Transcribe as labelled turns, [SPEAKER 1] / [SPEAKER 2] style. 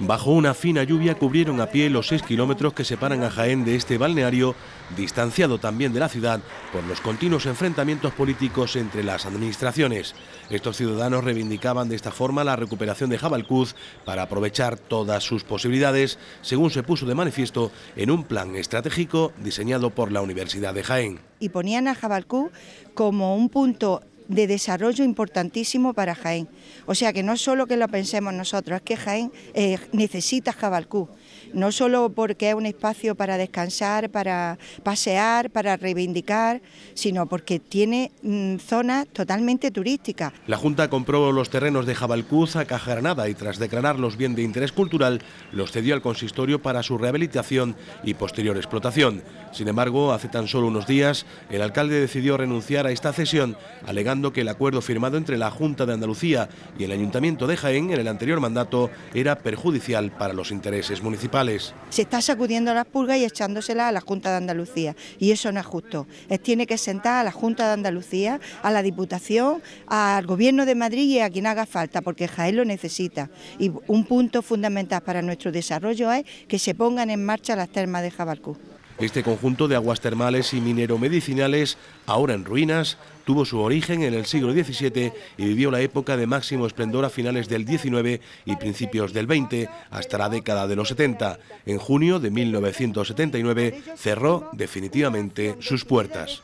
[SPEAKER 1] Bajo una fina lluvia cubrieron a pie los seis kilómetros que separan a Jaén de este balneario, distanciado también de la ciudad por los continuos enfrentamientos políticos entre las administraciones. Estos ciudadanos reivindicaban de esta forma la recuperación de Jabalcuz para aprovechar todas sus posibilidades, según se puso de manifiesto en un plan estratégico diseñado por la Universidad de Jaén.
[SPEAKER 2] Y ponían a Jabalcuz como un punto de desarrollo importantísimo para Jaén. O sea que no solo que lo pensemos nosotros, es que Jaén eh, necesita Jabalcú, no solo porque es un espacio para descansar, para pasear, para reivindicar, sino porque tiene zona mm, zonas totalmente turísticas.
[SPEAKER 1] La Junta compró los terrenos de Jabalcú a Granada. y tras declararlos bien de interés cultural, los cedió al consistorio para su rehabilitación y posterior explotación. Sin embargo, hace tan solo unos días, el alcalde decidió renunciar a esta cesión, alegando que el acuerdo firmado entre la Junta de Andalucía y el Ayuntamiento de Jaén en el anterior mandato era perjudicial para los intereses municipales.
[SPEAKER 2] Se está sacudiendo las pulgas y echándoselas a la Junta de Andalucía y eso no es justo. Es, tiene que sentar a la Junta de Andalucía, a la Diputación, al Gobierno de Madrid y a quien haga falta, porque Jaén lo necesita. Y un punto fundamental para nuestro desarrollo es que se pongan en marcha las termas de Jabalcú.
[SPEAKER 1] Este conjunto de aguas termales y minero-medicinales, ahora en ruinas, tuvo su origen en el siglo XVII y vivió la época de máximo esplendor a finales del XIX y principios del XX hasta la década de los 70. En junio de 1979 cerró definitivamente sus puertas.